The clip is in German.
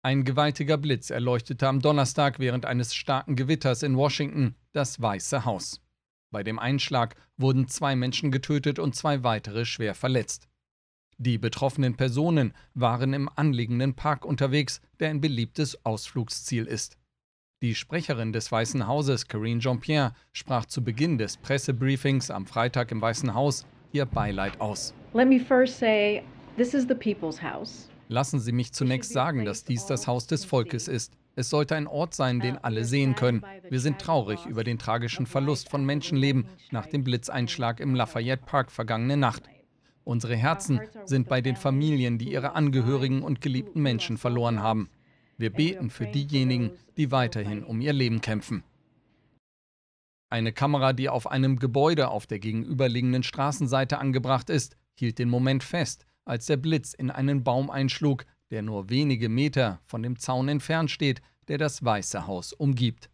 Ein gewaltiger Blitz erleuchtete am Donnerstag während eines starken Gewitters in Washington das Weiße Haus. Bei dem Einschlag wurden zwei Menschen getötet und zwei weitere schwer verletzt. Die betroffenen Personen waren im anliegenden Park unterwegs, der ein beliebtes Ausflugsziel ist. Die Sprecherin des Weißen Hauses, Karine Jean-Pierre, sprach zu Beginn des Pressebriefings am Freitag im Weißen Haus ihr Beileid aus. Let me first say, this is the people's house. Lassen Sie mich zunächst sagen, dass dies das Haus des Volkes ist. Es sollte ein Ort sein, den alle sehen können. Wir sind traurig über den tragischen Verlust von Menschenleben nach dem Blitzeinschlag im Lafayette Park vergangene Nacht. Unsere Herzen sind bei den Familien, die ihre Angehörigen und geliebten Menschen verloren haben. Wir beten für diejenigen, die weiterhin um ihr Leben kämpfen. Eine Kamera, die auf einem Gebäude auf der gegenüberliegenden Straßenseite angebracht ist, hielt den Moment fest, als der Blitz in einen Baum einschlug, der nur wenige Meter von dem Zaun entfernt steht, der das Weiße Haus umgibt.